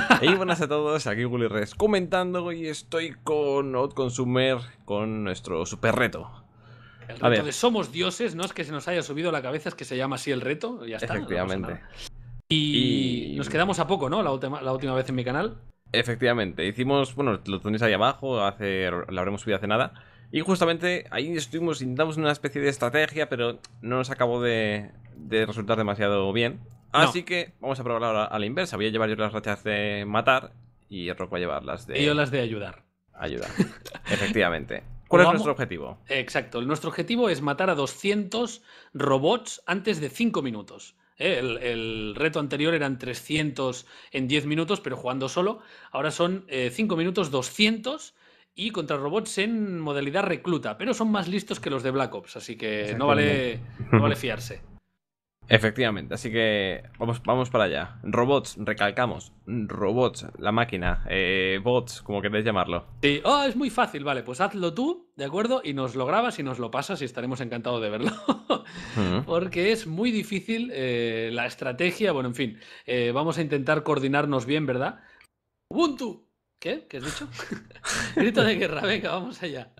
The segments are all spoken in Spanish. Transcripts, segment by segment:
Y buenas a todos, aquí GullyRes comentando y estoy con Odd Consumer con nuestro super reto. El reto de somos dioses, no es que se nos haya subido la cabeza, es que se llama así el reto, ya está. Efectivamente. y, nos quedamos a poco, ¿no? La última, la última vez en mi canal. Efectivamente, hicimos, bueno, lo tenéis ahí abajo, Hacer, lo habremos subido hace nada. Y justamente ahí estuvimos, intentamos una especie de estrategia, pero no nos acabó de resultar demasiado bien. Así que vamos a probar ahora a la inversa. Voy a llevar yo las rachas de matar y Rock va a llevar las de. Y yo las de ayudar. Ayudar. Efectivamente. ¿Cuál es nuestro objetivo? Exacto. Nuestro objetivo es matar a 200 robots antes de 5 minutos. ¿Eh? El, reto anterior eran 300 en 10 minutos, pero jugando solo. Ahora son 5 eh, minutos, 200 y contra robots en modalidad recluta, pero son más listos que los de Black Ops, así que no vale, no vale fiarse. Efectivamente, así que vamos, vamos para allá. Robots, recalcamos. Robots, la máquina, eh, bots, como queréis llamarlo. Sí, oh, es muy fácil, vale, pues hazlo tú, ¿de acuerdo? Y nos lo grabas y nos lo pasas y estaremos encantados de verlo. Porque es muy difícil eh, la estrategia, bueno, en fin, eh, vamos a intentar coordinarnos bien, ¿verdad? Ubuntu. ¿Qué? ¿Qué has dicho? Grito de guerra, venga, vamos allá.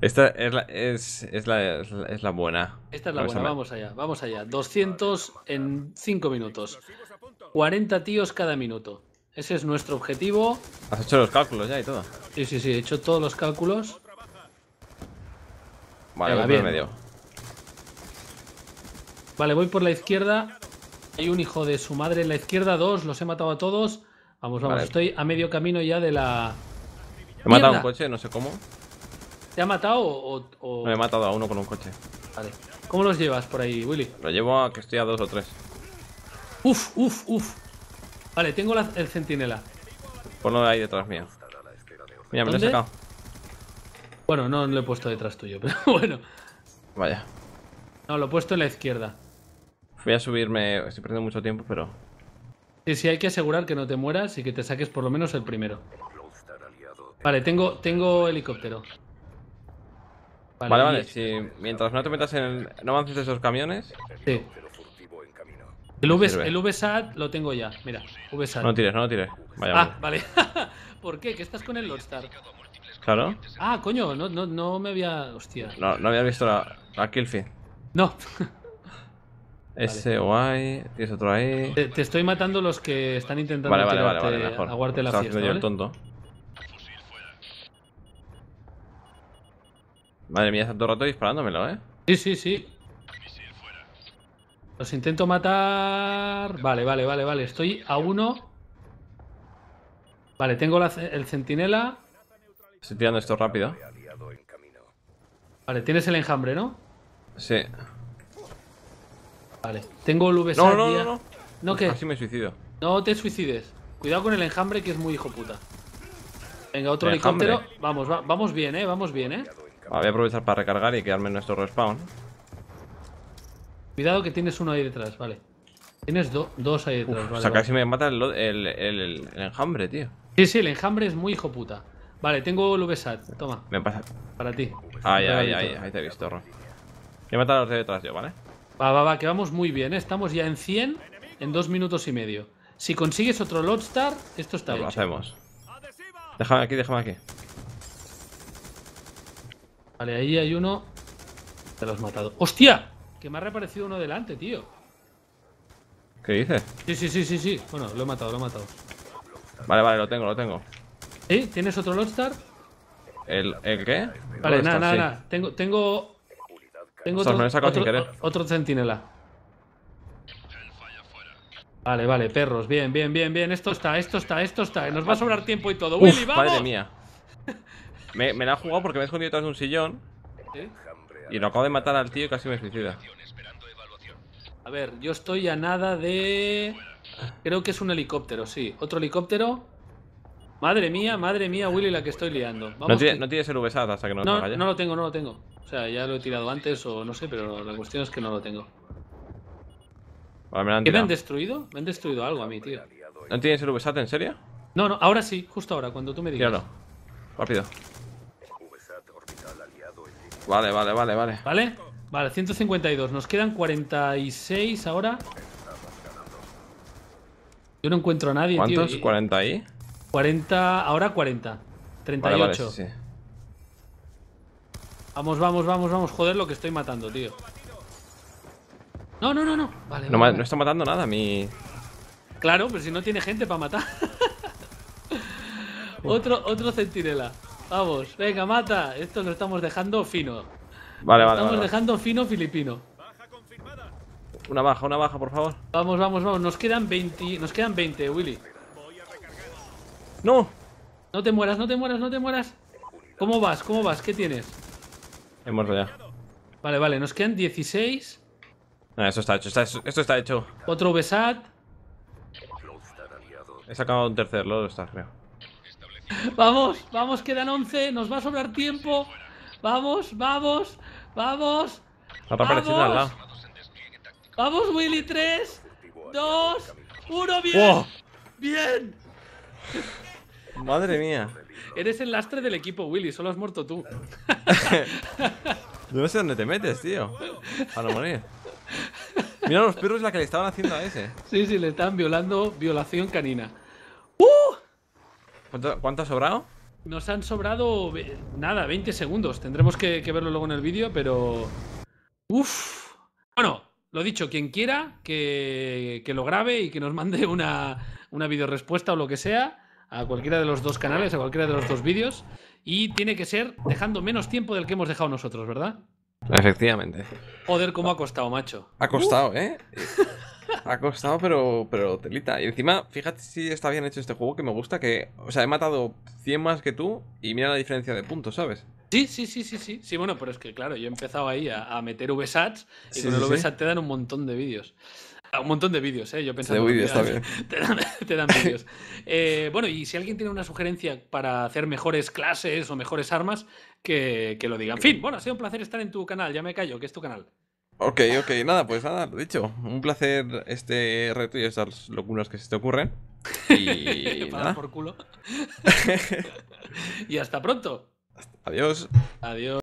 Esta es la, es, la, buena. Esta es la buena, vamos allá, vamos allá. 200 en 5 minutos. 40 tíos cada minuto. Ese es nuestro objetivo. Has hecho los cálculos ya y todo. Sí, sí, sí, he hecho todos los cálculos. Vale, voy por medio. Vale, voy por la izquierda. Hay un hijo de su madre en la izquierda, dos, los he matado a todos. Vamos, vamos, estoy a medio camino ya de la... He matado un coche, no sé cómo. ¿Te ha matado o, Me he matado a uno con un coche. Vale. ¿Cómo los llevas por ahí, Willy? Lo llevo a que estoy a dos o tres. Uf, uf, uf. Vale, tengo el centinela. Ponlo ahí detrás mío. Mira, me lo he sacado. Bueno, no lo he puesto detrás tuyo, pero bueno. Vaya. No, lo he puesto en la izquierda. Voy a subirme, estoy perdiendo mucho tiempo, pero... Sí, sí, hay que asegurar que no te mueras y que te saques por lo menos el primero. Vale, tengo, tengo helicóptero. Vale, vale, si mientras no te metas en. No avances esos camiones. Sí. El, VSAT lo tengo ya, mira, VSAT. No tires, no lo tires. Vaya ah, vale. ¿Por qué? ¿Que estás con el Lordstar? Claro. Ah, coño, no, no, no me había. Hostia. No, no había visto la, la No. Ese guay, tienes otro ahí. Te, estoy matando los que están intentando vale, vale, vale, aguarte la fiesta. ¿vale? tonto. Madre mía, hace todo rato disparándomelo, ¿eh? Sí, sí, sí. Los intento matar... Vale, vale, vale, vale. Estoy a uno. Vale, tengo el centinela. Estoy tirando esto rápido. Vale, tienes el enjambre, ¿no? Sí. Vale, tengo el VSA. No, no, no, no. ¿No me suicido. No te suicides. Cuidado con el enjambre que es muy hijo puta. Venga, otro helicóptero. Vamos, vamos bien, eh. Vamos bien, eh voy a aprovechar para recargar y quedarme en nuestro respawn. Cuidado que tienes uno ahí detrás, vale. Tienes dos ahí detrás, vale. O sea, casi me mata el, enjambre, tío. Sí, sí, el enjambre es muy hijo puta. Vale, tengo el VSAT, toma. Me pasa. Para ti. Ahí, ahí, ahí, ahí te he visto, Ron. Voy a matar a los de detrás yo, ¿vale? Va, va, va, que vamos muy bien, ¿eh? Estamos ya en 100 en dos minutos y medio. Si consigues otro Lord esto está hecho. Lo hacemos. Déjame aquí, déjame aquí. Vale, ahí hay uno. Te lo has matado. ¡Hostia! Que me ha reaparecido uno delante, tío. ¿Qué dices? Sí, sí, sí, sí, sí. Bueno, lo he matado, lo he matado. Vale, vale, lo tengo, lo tengo. ¿Eh? ¿Tienes otro Lostar? ¿El, ¿El qué? Vale, nada, nada, nada. Tengo, tengo. Tengo otro, otro, centinela. Vale, vale, perros, bien, bien, bien, bien. Esto está, esto está, esto está. Nos va a sobrar tiempo y todo. Willy, Madre mía. Me, la ha jugado porque me he escondido detrás de un sillón. Y lo acabo de matar al tío y casi me suicida. A ver, yo estoy a nada de... Creo que es un helicóptero, sí. Otro helicóptero. Madre mía, madre mía, Willy, la que estoy liando. no, tiene, no, tienes el VSAT hasta que no, no lo No lo tengo, no lo tengo. O sea, ya lo he tirado antes o no sé, pero la cuestión es que no lo tengo. me, han ¿Qué me han destruido? Me han destruido algo a mí, tío. ¿No tiene el VSAT en serio? No, no, ahora sí, justo ahora, cuando tú me digas. Claro. Rápido. Vale, vale, vale, vale. ¿Vale? Vale, 152. Nos quedan 46 ahora. Yo no encuentro a nadie, tío. ¿Cuántos? ¿40 ahí? 40... Ahora 40. 38. Vamos, vamos, vamos, vamos. Joder lo que estoy matando, tío. No, no, no, no. Vale, no, no está matando nada mi... Claro, pero si no tiene gente para matar. Otro, otro centinela. Vamos, venga, mata. Esto lo estamos dejando fino. Vale, lo vale. Estamos dejando fino filipino. Una baja, una baja, por favor. Vamos, vamos, vamos. Nos quedan 20, nos quedan 20, Willy. No. No te mueras, no te mueras, no te mueras. ¿Cómo vas? ¿Cómo vas? ¿Qué tienes? Hemos ya. Vale, vale, nos quedan 16. eso está hecho, esto está hecho. Otro Besat. He sacado un tercer, lo está, creo. Vamos, vamos, quedan 11. Nos va a sobrar tiempo. Vamos, vamos, vamos. Vamos al lado. Vamos, Willy. 3, 2, 1. Bien. Bien. Madre mía. Eres el lastre del equipo, Willy. Solo has muerto tú. Yo no sé dónde te metes, tío. A lo morir. Mira los perros la que le estaban haciendo a ese. Sí, sí, le estaban violando violación canina. ¡Uh! ¿Cuánto, ha sobrado? Nos han sobrado eh, nada, 20 segundos. Tendremos que, verlo luego en el vídeo, pero. uff. Bueno, lo dicho, quien quiera que, lo grabe y que nos mande una, una videorespuesta o lo que sea a cualquiera de los dos canales, a cualquiera de los dos vídeos. Y tiene que ser dejando menos tiempo del que hemos dejado nosotros, ¿verdad? Efectivamente. Joder, cómo ha costado, macho. Ha costado, ¿eh? Ha costado, pero, pero telita. Y encima, fíjate si está bien hecho este juego que me gusta, que, o sea, he matado 100 más que tú y mira la diferencia de puntos, ¿sabes? Sí, sí, sí, sí, sí. Sí, bueno, pero es que claro, yo he empezado ahí a, meter VSATs y con el VSAT te dan un montón de vídeos. Un montón de vídeos, ¿eh? Yo pensaba De Te dan, vídeos. Eh, bueno, y si alguien tiene una sugerencia para hacer mejores clases o mejores armas, que, lo diga. En fin, bueno, ha sido un placer estar en tu canal. Ya me callo, que es tu canal. Ok, ok, nada, pues nada, lo dicho. Un placer este reto y estas locuras que se te ocurren. Y. nada. por culo. y hasta pronto. Adiós. Adiós.